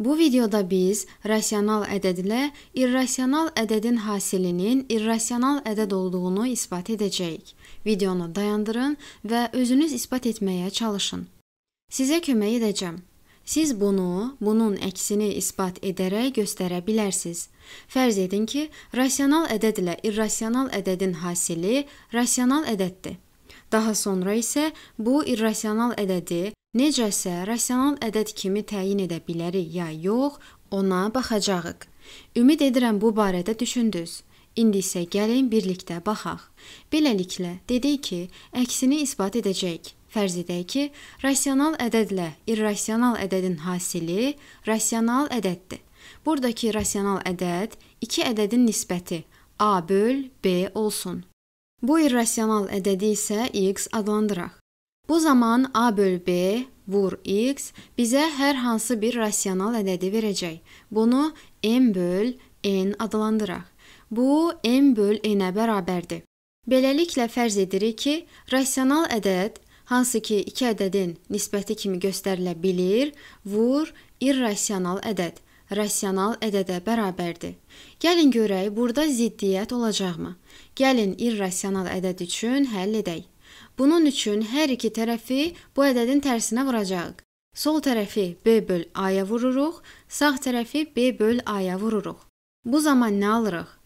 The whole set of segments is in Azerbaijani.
Bu videoda biz rasional ədədlə irrasional ədədin hasilinin irrasional ədəd olduğunu isbat edəcəyik. Videonu dayandırın və özünüz isbat etməyə çalışın. Sizə kömək edəcəm. Siz bunu, bunun əksini isbat edərək göstərə bilərsiniz. Fərz edin ki, rasional ədədlə irrasional ədədin hasili rasional ədəddir. Daha sonra isə bu irrasional ədədi Necə isə rasional ədəd kimi təyin edə bilərik ya yox, ona baxacağıq. Ümid edirəm bu barədə düşündünüz. İndi isə gəlin birlikdə baxaq. Beləliklə, dedik ki, əksini isbat edəcəyik. Fərz edək ki, rasional ədədlə irrasional ədədin hasili rasional ədəddir. Buradakı rasional ədəd iki ədədin nisbəti a böl b olsun. Bu irrasional ədədi isə x adlandıraq. Bu zaman A böl B vur x bizə hər hansı bir rasional ədədi verəcək. Bunu m böl n adlandıraq. Bu m böl n-ə bərabərdir. Beləliklə fərz edirik ki, rasional ədəd hansı ki iki ədədin nisbəti kimi göstərilə bilir, vur irrasional ədəd rasional ədədə bərabərdir. Gəlin görək burada ziddiyyət olacaqmı? Gəlin irrasional ədəd üçün həll edək. Bunun üçün hər iki tərəfi bu ədədin tərsinə vuracağıq. Sol tərəfi B böl A-ya vururuq, sağ tərəfi B böl A-ya vururuq. Bu zaman nə alırıq?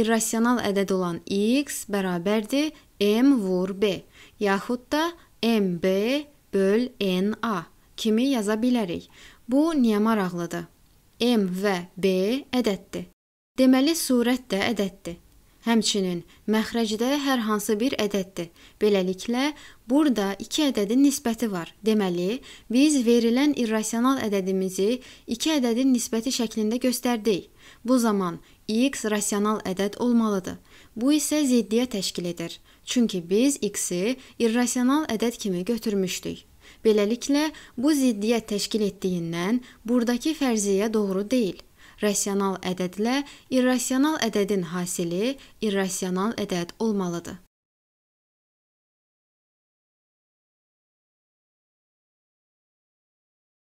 irrasional ədəd olan x bərabərdir m vur b yaxud da mb böl na kimi yaza bilərik. Bu niyə maraqlıdır? m və b ədəddir. Deməli surət də ədəddir. Həmçinin məxrəcdə hər hansı bir ədəddir. Beləliklə, burada 2 ədədin nisbəti var. Deməli, biz verilən irrasional ədədimizi 2 ədədin nisbəti şəklində göstərdik. Bu zaman x rasional ədəd olmalıdır. Bu isə ziddiyə təşkil edir. Çünki biz x-i irrasional ədəd kimi götürmüşdük. Beləliklə, bu ziddiyyət təşkil etdiyindən burdakı fərziyyə doğru deyil rasional ədədlə irrasional ədədin hasili irrasional ədəd olmalıdır.